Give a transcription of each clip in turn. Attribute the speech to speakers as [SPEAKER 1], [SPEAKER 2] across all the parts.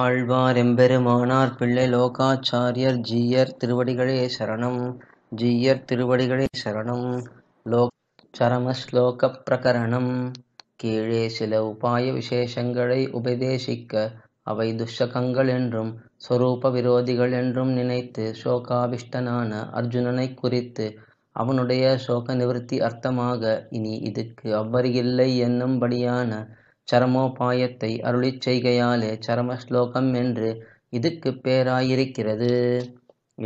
[SPEAKER 1] ஆழ்வார் எம்பெருமானார் பிள்ளை லோகாச்சாரியர் ஜீயர் திருவடிகளே சரணம் ஜீயர் திருவடிகளே சரணம் லோ சரமஸ்லோக பிரகரணம் கீழே சில உபாய விசேஷங்களை உபதேசிக்க அவை துஷகங்கள் என்றும் சொரூப விரோதிகள் என்றும் நினைத்து சோகாபிஷ்டனான அர்ஜுனனை குறித்து அவனுடைய சோக நிவர்த்தி அர்த்தமாக இனி இதுக்கு அவ்வறியில்லை என்னும்படியான சரமோபாயத்தை அருளிச் செய்கையாலே சரம ஸ்லோகம் என்று இதுக்கு பேராயிருக்கிறது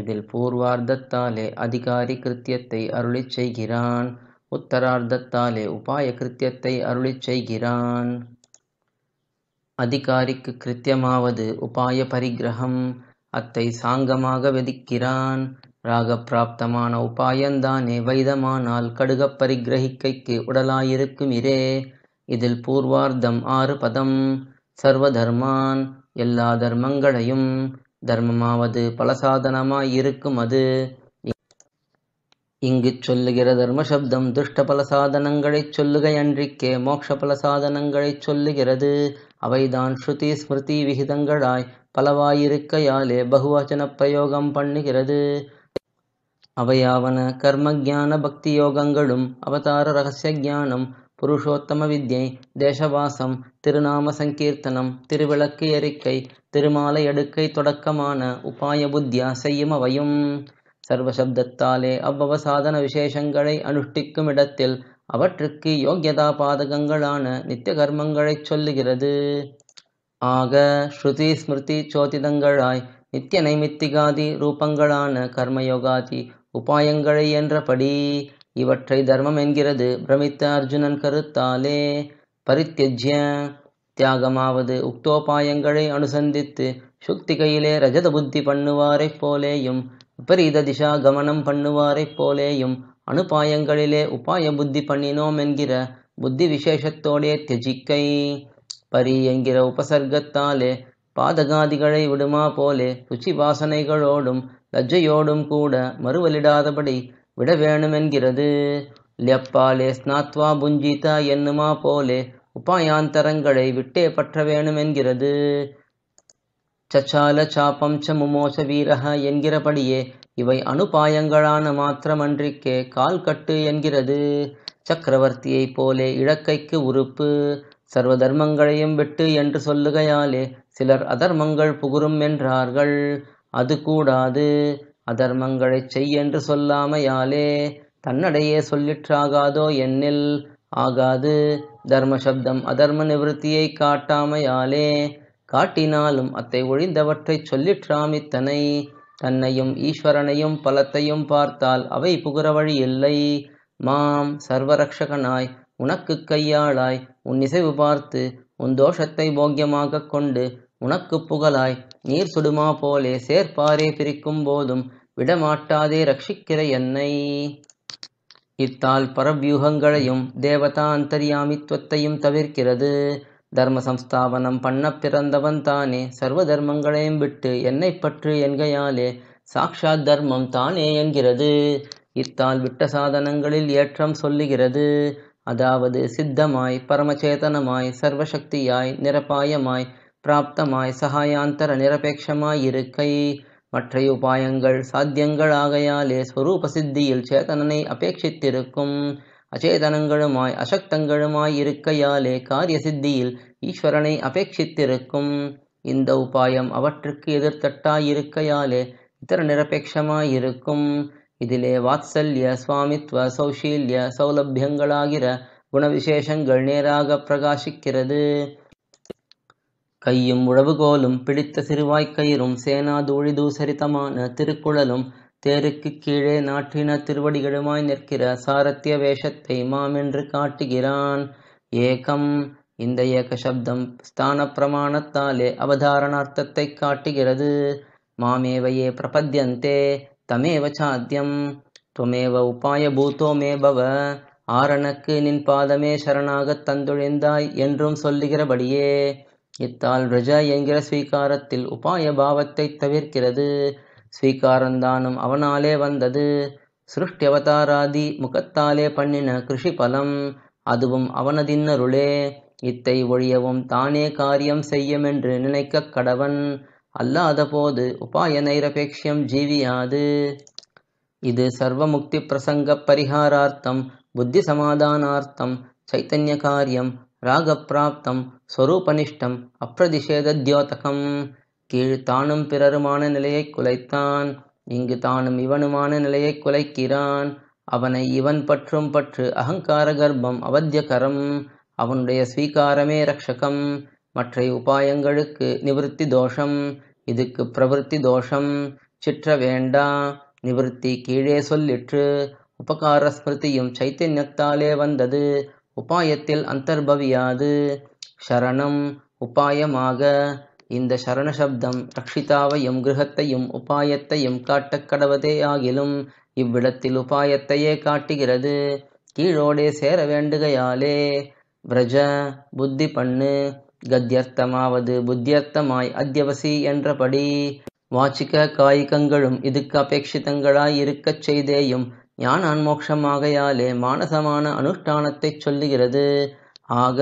[SPEAKER 1] இதில் பூர்வார்த்தத்தாலே அதிகாரி கிருத்தியத்தை அருளிச் செய்கிறான் உத்தரார்த்தத்தாலே உபாய கிருத்தியத்தை அருளிச் செய்கிறான் அதிகாரிக்கு கிருத்தியமாவது உபாய பரிகிரகம் அத்தை சாங்கமாக வெதிக்கிறான் ராகப்பிராப்தமான உபாயந்தானே வைதமானால் கடுகப் பரிகிரகிக்கைக்கு உடலாயிருக்கும் இரே இதில் பூர்வார்த்தம் ஆறு பதம் சர்வதர்மான் எல்லா தர்மங்களையும் தர்மமாவது பலசாதனமாயிருக்கும் அது இங்கு சொல்லுகிற தர்மசப்தம் துஷ்ட பல சாதனங்களை சொல்லுகை மோட்ச பல சாதனங்களை சொல்லுகிறது அவைதான் ஸ்ருதி ஸ்மிருதி விகிதங்களாய் பலவாயிருக்கையாலே பகுவச்சன பிரயோகம் பண்ணுகிறது அவையாவன கர்ம ஜான பக்தி யோகங்களும் அவதார ரகசிய ஜானம் புருஷோத்தம வித்யை தேசவாசம் திருநாம சங்கீர்த்தனம் திருவிளக்கு எரிக்கை திருமாலை அடுக்கை தொடக்கமான உபாய புத்தியா செய்யும் அவையும் சர்வசப்தத்தாலே அவ்வவ சாதன விசேஷங்களை அனுஷ்டிக்கும் இடத்தில் அவற்றுக்கு யோக்கியதா பாதகங்களான நித்திய கர்மங்களைச் சொல்லுகிறது ஆக ஸ்ருதி ஸ்மிருதி சோதிதங்களாய் நித்திய நைமித்திகாதி ரூபங்களான கர்மயோகாதி உபாயங்களை என்றபடி இவற்றை தர்மம் என்கிறது பிரமித்த அர்ஜுனன் கருத்தாலே பரித்தியஜ்ய தியாகமாவது உக்தோபாயங்களை அனுசந்தித்து சுக்தி கையிலே ரஜத புத்தி பண்ணுவாரைப் போலேயும் விபரீத திசா கமனம் பண்ணுவாரைப் போலேயும் அனுபாயங்களிலே உபாய புத்தி பண்ணினோம் என்கிற புத்தி விசேஷத்தோடே தியஜிக்கை பரி என்கிற உபசர்க்கத்தாலே பாதகாதிகளை விடுமா போலே ருச்சி வாசனைகளோடும் லஜ்ஜையோடும் கூட மறுவலிடாதபடி விட வேணுமென்கிறது லெப்பாலே ஸ்நாத்வா புஞ்சிதா என்னுமா போலே உபாயாந்தரங்களை விட்டே பற்ற வேணுமென்கிறது சச்சால சாபம் ச முமோச வீரக என்கிறபடியே இவை அனுபாயங்களான மாத்திரமன்றிக்கே கால் கட்டு என்கிறது சக்கரவர்த்தியைப் போலே இழக்கைக்கு உறுப்பு சர்வ தர்மங்களையும் விட்டு என்று சொல்லுகையாலே சிலர் அதர்மங்கள் புகுரும் என்றார்கள் அது கூடாது அதர்மங்களை செய் என்று சொல்லாமையாலே தன்னடையே சொல்லிற்றாகாதோ என்னில் ஆகாது தர்மசப்தம் அதர்ம நிவர்த்தியை காட்டாமையாலே காட்டினாலும் அத்தை ஒழிந்தவற்றைச் சொல்லிற்றாமித்தனை தன்னையும் ஈஸ்வரனையும் பலத்தையும் பார்த்தால் அவை புகுற வழி இல்லை மாம் சர்வரக்ஷகனாய் உனக்கு கையாளாய் உன் இசைவு பார்த்து உன் தோஷத்தை போக்கியமாக கொண்டு உனக்கு புகழாய் நீர் சுடுமா போலே சேர்ப்பாரே பிரிக்கும் போதும் விடமாட்டாதே ரட்சிக்கிற என்னை இத்தால் பரவியூகங்களையும் தேவதாந்தரியாமித்துவத்தையும் தவிர்க்கிறது தர்ம சம்ஸ்தாபனம் பண்ண பிறந்தவன் தானே சர்வ தர்மங்களையும் விட்டு என்னை பற்று என்கையாலே சாக்ஷாத் தர்மம் தானே என்கிறது இத்தால் விட்ட சாதனங்களில் ஏற்றம் சொல்லுகிறது அதாவது சித்தமாய் பரமச்சேதனமாய் சர்வசக்தியாய் நிரப்பாயமாய் பிராப்தமாய் சகாயாந்தர நிரபேட்சமாயிருக்கை மற்றைய உபாயங்கள் உபாயங்கள் சாத்தியங்களாகையாலே ஸ்வரூப சித்தியில் சேதனனை அபேட்சித்திருக்கும் அச்சேதனங்களுமாய் அசக்தங்களுமாய் இருக்கையாலே காரிய சித்தியில் ஈஸ்வரனை அபேட்சித்திருக்கும் இந்த உபாயம் அவற்றுக்கு எதிர்த்தட்டாயிருக்கையாலே இதர இத்தர நிரபேட்சமாயிருக்கும் இதிலே வாத்சல்ய சுவாமித்வ சௌஷீல்ய சௌலபியங்களாகிற குணவிசேஷங்கள் நேராக பிரகாசிக்கிறது கையும் உழவுகோலும் பிடித்த சிறுவாய்க்கயிறும் சேனாதூழி தூசரிதமான திருக்குழலும் தேருக்கு கீழே நாட்டின திருவடிகளுமாய் நிற்கிற சாரத்திய வேஷத்தை மாமென்று காட்டுகிறான் ஏகம் இந்த ஏக சப்தம் ஸ்தான பிரமாணத்தாலே அவதாரணார்த்தத்தை காட்டுகிறது மாமேவையே பிரபத்தியந்தே தமேவ சாத்தியம் துவமேவ உபாய பூத்தோமே பவ ஆரணக்கு நின் பாதமே சரணாகத் தந்துழிந்தாய் என்றும் சொல்லுகிறபடியே இத்தால் ரஜ என்கிற ஸ்வீகாரத்தில் உபாய பாவத்தை தவிர்க்கிறது ஸ்வீகாரந்தானும் அவனாலே வந்தது சிருஷ்டி அவதாராதி முகத்தாலே பண்ணின கிருஷி பலம் அதுவும் அவனதின்னருளே இத்தை ஒழியவும் தானே காரியம் என்று நினைக்க கடவன் அல்லாத போது உபாய நைரபேக்ஷியம் ஜீவியாது இது சர்வமுக்தி பிரசங்க பரிகாரார்த்தம் புத்தி சமாதானார்த்தம் சைத்தன்ய காரியம் ராகப்பிராப்தம் ஸ்வரூபனிஷ்டம் அப்ரதிஷேதத்யோதகம் கீழ் தானும் பிறருமான நிலையை குலைத்தான் இங்கு தானும் இவனுமான நிலையை குலைக்கிறான் அவனை இவன் பற்றும் பற்று அகங்கார கர்ப்பம் அவத்தியகரம் அவனுடைய ஸ்வீகாரமே ரக்ஷகம் மற்ற உபாயங்களுக்கு நிவர்த்தி தோஷம் இதுக்கு பிரவருத்தி தோஷம் சிற்ற வேண்டா நிவர்த்தி கீழே சொல்லிற்று உபகார ஸ்மிருதியும் சைத்தன்யத்தாலே வந்தது உபாயத்தில் அந்தர்பவியாது ஷரணம் உபாயமாக இந்த சரண சப்தம் ரக்ஷிதாவையும் கிரகத்தையும் உபாயத்தையும் காட்டக் கடவதே ஆகிலும் இவ்விடத்தில் உபாயத்தையே காட்டுகிறது கீழோடே சேர வேண்டுகையாலே விரஜ புத்தி பண்ணு கத்தியர்த்தமாவது புத்தியர்த்தமாய் அத்தியவசி என்றபடி வாச்சிக காய்கங்களும் இதுக்கு அபேட்சிதங்களாய் இருக்கச் செய்தேயும் ஞானான் ஆகையாலே மானசமான அனுஷ்டானத்தைச் சொல்லுகிறது ஆக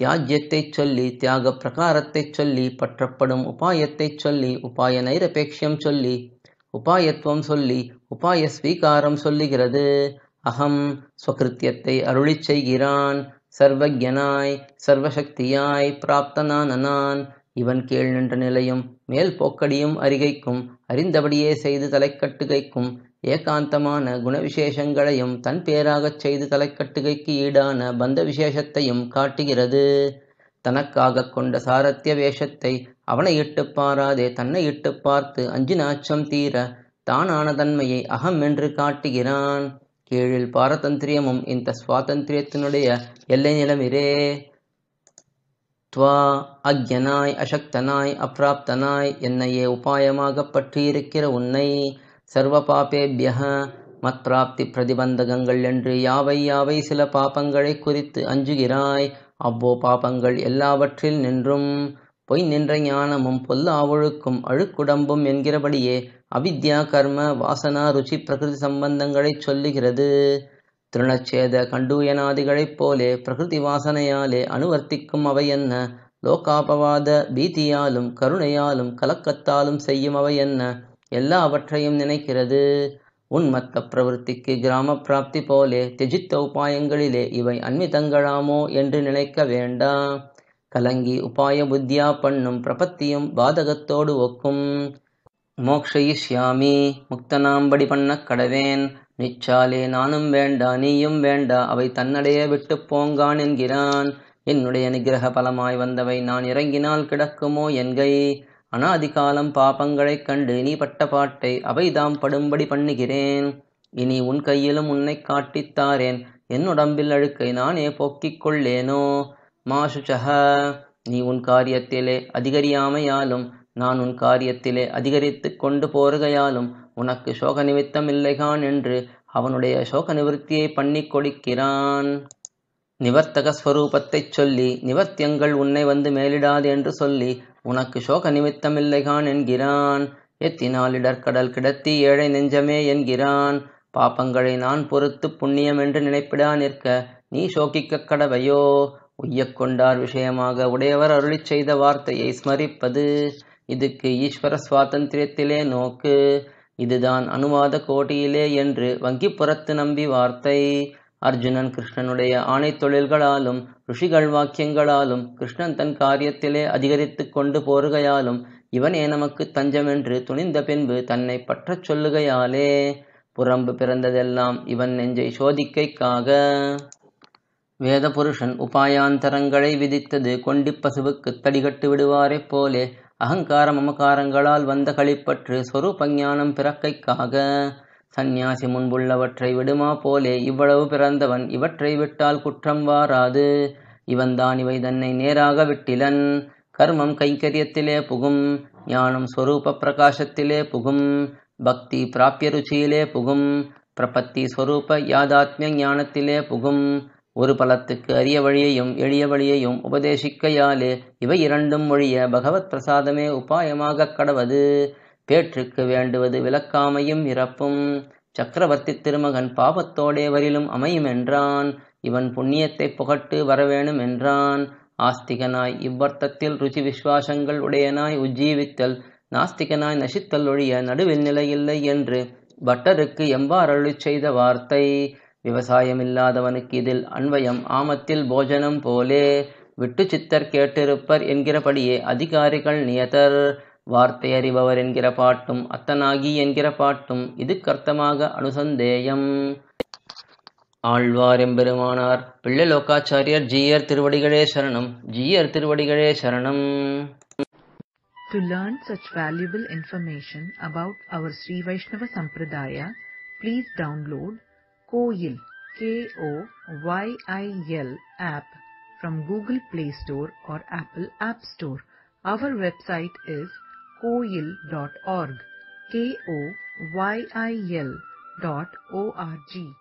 [SPEAKER 1] தியாஜ்யத்தைச் சொல்லி தியாக பிரகாரத்தைச் சொல்லி பற்றப்படும் உபாயத்தைச் சொல்லி உபாய நைரபேக்ஷம் சொல்லி உபாயத்துவம் சொல்லி உபாய ஸ்வீகாரம் சொல்லுகிறது அகம் ஸ்வகிருத்தியத்தை அருளி செய்கிறான் சர்வஜனாய் சர்வசக்தியாய் பிராப்தனானனான் இவன் கீழ் நின்ற நிலையும் மேல் போக்கடியும் அருகைக்கும் அறிந்தபடியே செய்து தலைக்கட்டுகைக்கும் ஏகாந்தமான குணவிசேஷங்களையும் தன் பேராகச் செய்து தலைக்கட்டுகைக்கு ஈடான பந்த விசேஷத்தையும் காட்டுகிறது தனக்காக கொண்ட சாரத்திய வேஷத்தை அவனை இட்டு பாராதே தன்னை இட்டு பார்த்து அஞ்சு நாச்சம் தீர தானான தன்மையை அகம் என்று காட்டுகிறான் கீழில் பாரதந்திரியமும் இந்த சுவாதந்திரியத்தினுடைய எல்லை நிலமிரே துவா அக்யனாய் அசக்தனாய் அப்பிராப்தனாய் என்னையே உபாயமாக பற்றியிருக்கிற உன்னை சர்வ பாபேபிய மத்பிராப்தி பிரதிபந்தகங்கள் என்று யாவை யாவை சில பாபங்களை குறித்து அஞ்சுகிறாய் அவ்வோ பாபங்கள் எல்லாவற்றில் நின்றும் பொய் நின்ற ஞானமும் பொல்ல அவழுக்கும் அழுக்குடம்பும் என்கிறபடியே அவித்யா கர்ம வாசனா ருச்சி பிரகிருதி சம்பந்தங்களை சொல்லுகிறது திருணச்சேத கண்டூயனாதிகளைப் போலே பிரகிருதி வாசனையாலே அனுவர்த்திக்கும் அவை என்ன லோகாபவாத பீதியாலும் கருணையாலும் கலக்கத்தாலும் செய்யும் அவை என்ன எல்லாவற்றையும் நினைக்கிறது உன்மத்த பிரவருத்திக்கு கிராம பிராப்தி போலே திஜித்த உபாயங்களிலே இவை அன்மிதங்களாமோ என்று நினைக்க வேண்டாம் கலங்கி உபாய புத்தியா பண்ணும் பிரபத்தியும் பாதகத்தோடு ஒக்கும் மோக்ஷயிஷ்யாமி முக்தனாம்படி பண்ண கடவேன் நிச்சாலே நானும் வேண்டா நீயும் வேண்டா அவை தன்னடைய விட்டு போங்கான் என்கிறான் என்னுடைய நிகிரக பலமாய் வந்தவை நான் இறங்கினால் கிடக்குமோ என்கை அனாதிகாலம் பாபங்களைக் கண்டு நீ பட்ட பாட்டை அவைதாம் படும்படி பண்ணுகிறேன் இனி உன் கையிலும் உன்னை காட்டித்தாரேன் என் உடம்பில் அழுக்கை நானே போக்கிக் கொள்ளேனோ மாசுச்சக நீ உன் காரியத்திலே அதிகரியாமையாலும் நான் உன் காரியத்திலே அதிகரித்து கொண்டு போருகையாலும் உனக்கு சோக நிமித்தம் இல்லைகான் என்று அவனுடைய சோக நிவர்த்தியை பண்ணி கொடுக்கிறான் நிவர்த்தக ஸ்வரூபத்தைச் சொல்லி நிவர்த்தியங்கள் உன்னை வந்து மேலிடாது என்று சொல்லி உனக்கு சோக நிமித்தமில்லைகான் என்கிறான் எத்தினால் எத்தினாலிடற்கடல் கிடத்தி ஏழை நெஞ்சமே என்கிறான் பாப்பங்களை நான் பொறுத்து புண்ணியம் என்று நினைப்பிடா நிற்க நீ சோகிக்க கடவையோ உய்யக்கொண்டார் கொண்டார் விஷயமாக உடையவர் அருளி செய்த வார்த்தையை ஸ்மரிப்பது இதுக்கு ஈஸ்வர சுவாதந்திரியத்திலே நோக்கு இதுதான் அனுவாத கோட்டியிலே என்று வங்கிப்புறத்து நம்பி வார்த்தை அர்ஜுனன் கிருஷ்ணனுடைய ஆணை தொழில்களாலும் ருஷிகள் வாக்கியங்களாலும் கிருஷ்ணன் தன் காரியத்திலே அதிகரித்து கொண்டு போருகையாலும் இவனே நமக்கு தஞ்சமென்று துணிந்த பின்பு தன்னை பற்றச் சொல்லுகையாலே புறம்பு பிறந்ததெல்லாம் இவன் நெஞ்சை சோதிக்கைக்காக வேத புருஷன் உபாயாந்தரங்களை விதித்தது கொண்டி பசுவுக்கு தடிகட்டு விடுவாரே போலே அகங்கார மமகாரங்களால் வந்த களிப்பற்று சொரூபஞானம் பிறக்கைக்காக சந்நியாசி முன்புள்ளவற்றை விடுமா போலே இவ்வளவு பிறந்தவன் இவற்றை விட்டால் குற்றம் வாராது இவன்தான் இவை தன்னை நேராக விட்டிலன் கர்மம் கைங்கரியத்திலே புகும் ஞானம் ஸ்வரூப பிரகாசத்திலே புகும் பக்தி பிராப்பிய ருச்சியிலே புகும் பிரபத்தி ஸ்வரூப யாதாத்மிய ஞானத்திலே புகும் ஒரு பலத்துக்கு அரிய வழியையும் எளிய வழியையும் உபதேசிக்கையாலே இவை இரண்டும் மொழிய பகவத் பிரசாதமே உபாயமாக கடவது பேற்றுக்கு வேண்டுவது விளக்காமையும் இறப்பும் சக்கரவர்த்தி திருமகன் பாபத்தோடே வரிலும் அமையும் என்றான் இவன் புண்ணியத்தை புகட்டு வரவேணும் என்றான் ஆஸ்திகனாய் இவ்வர்த்தத்தில் ருச்சி விஸ்வாசங்கள் உடையனாய் உஜ்ஜீவித்தல் நாஸ்திகனாய் நசித்தல் ஒழிய நடுவில் நிலையில்லை என்று பட்டருக்கு எம்பாரழு செய்த வார்த்தை விவசாயமில்லாதவனுக்கு இதில் அன்வயம் ஆமத்தில் போஜனம் போலே விட்டு சித்தர் கேட்டிருப்பர் என்கிறபடியே அதிகாரிகள் நியதர் வார்த்தை அறிபவர் என்கிற பாட்டும் அத்தனாகி என்கிற பாட்டும் இதுக்கர்த்தமாக அனுசந்தேயம் ஆழ்வார் எம்பெருமானார் பிள்ளை லோகாச்சாரியர் ஜீயர் திருவடிகளே சரணம் ஜீயர் திருவடிகளே சரணம் To learn such valuable information about our Sri Vaishnava Sampradaya, please download Koyil, K-O-Y-I-L app from Google Play Store or Apple App Store. Our website is koyil.org, K-O-Y-I-L dot O-R-G.